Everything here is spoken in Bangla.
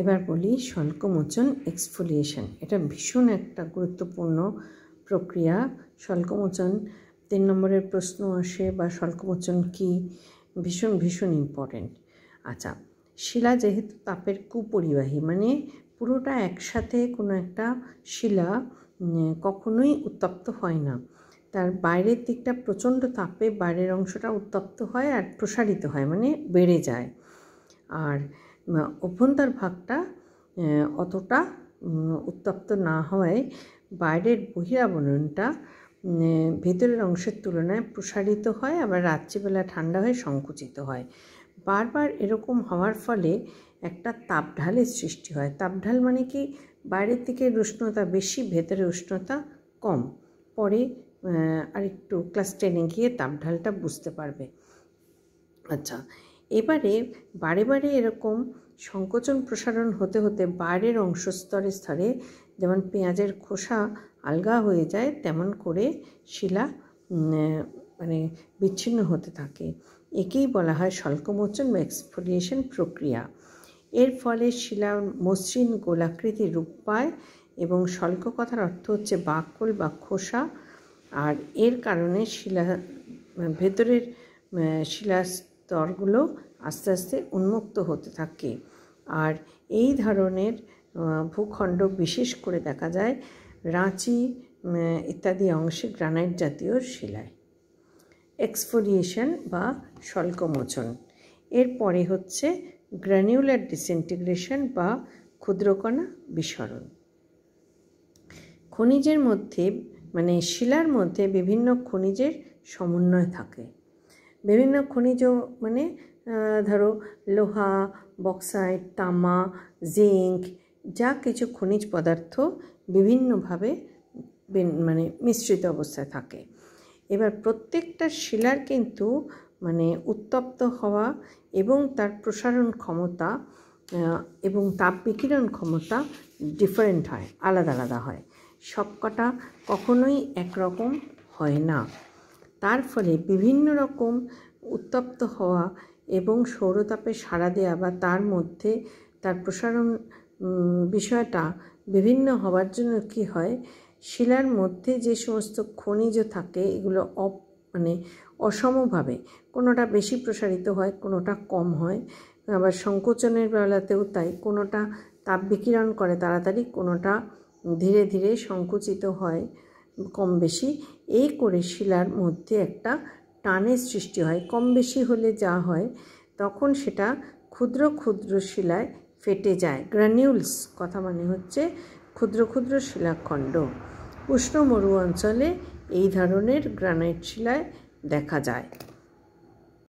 এবার বলি স্বল্কমোচন এক্সফোলিয়েশন এটা ভীষণ একটা গুরুত্বপূর্ণ প্রক্রিয়া স্বল্কমোচন তিন নম্বরের প্রশ্ন আসে বা স্বল্পমোচন কি ভীষণ ভীষণ ইম্পর্টেন্ট আচ্ছা শিলা যেহেতু তাপের কুপরিবাহী মানে পুরোটা একসাথে কোনো একটা শিলা কখনোই উত্তপ্ত হয় না তার বাইরের দিকটা প্রচণ্ড তাপে বাইরের অংশটা উত্তপ্ত হয় আর প্রসারিত হয় মানে বেড়ে যায় আর অভ্যন্তর ভাগটা অতটা উত্তপ্ত না হওয়ায় বাইরের বহিরাবরণটা ভেতরের অংশের তুলনায় প্রসারিত হয় আবার রাত্রিবেলা ঠান্ডা হয়ে সংকুচিত হয় বারবার এরকম হওয়ার ফলে একটা তাপঢালের সৃষ্টি হয় তাপঢাল মানে কি বাইরের থেকে উষ্ণতা বেশি ভেতরে উষ্ণতা কম পরে আরেকটু ক্লাস টেনে গিয়ে তাপঢালটা বুঝতে পারবে আচ্ছা এবারে বারে বারে এরকম সংকোচন প্রসারণ হতে হতে বাইরের অংশ স্তরে স্তরে যেমন পেঁয়াজের খোসা আলগা হয়ে যায় তেমন করে শিলা মানে বিচ্ছিন্ন হতে থাকে একেই বলা হয় স্বল্পমোচন বা এক্সফোলিয়েশন প্রক্রিয়া এর ফলে শিলা মসৃণ গোলাকৃতি রূপ পায় এবং স্বল্প কথার অর্থ হচ্ছে বাকল বা খোসা আর এর কারণে শিলা ভেতরের শিলা স্তরগুলো আস্তে আস্তে উন্মুক্ত হতে থাকে আর এই ধরনের ভূখণ্ড বিশেষ করে দেখা যায় রাঁচি ইত্যাদি অংশে গ্রানাইট জাতীয় শিলায় এক্সফোরিয়েশন বা স্বল্কমোচন এরপরে হচ্ছে গ্রানিউলার ডিসইন্টিগ্রেশন বা ক্ষুদ্রকণা বিসরণ খনিজের মধ্যে মানে শিলার মধ্যে বিভিন্ন খনিজের সমন্বয় থাকে বিভিন্ন খনিজ মানে ধরো লোহা বক্সাইট তামা জিঙ্ক যা কিছু খনিজ পদার্থ বিভিন্নভাবে মানে মিশ্রিত অবস্থায় থাকে এবার প্রত্যেকটা শিলার কিন্তু মানে উত্তপ্ত হওয়া এবং তার প্রসারণ ক্ষমতা এবং তাপ বিকিরণ ক্ষমতা ডিফারেন্ট হয় আলাদা আলাদা হয় সবকটা কখনোই একরকম হয় না তার ফলে বিভিন্ন রকম উত্তপ্ত হওয়া এবং সৌরতাপে সাড়া দেওয়া বা তার মধ্যে তার প্রসারণ বিষয়টা বিভিন্ন হওয়ার জন্য কি হয় শিলার মধ্যে যে সমস্ত খনিজ থাকে এগুলো অপ মানে অসমভাবে কোনোটা বেশি প্রসারিত হয় কোনোটা কম হয় আবার সংকোচনের বেলাতেও তাই কোনোটা তাপ বিকিরণ করে তাড়াতাড়ি কোনোটা ধীরে ধীরে সংকুচিত হয় কম বেশি এই করে শিলার মধ্যে একটা টানের সৃষ্টি হয় কম বেশি হলে যা হয় তখন সেটা ক্ষুদ্র ক্ষুদ্র শিলায় ফেটে যায় গ্রানিউলস কথা মানে হচ্ছে ক্ষুদ্র ক্ষুদ্র শিলাখণ্ড উষ্ণ মরু অঞ্চলে এই ধরনের গ্রানাইট শিলায় দেখা যায়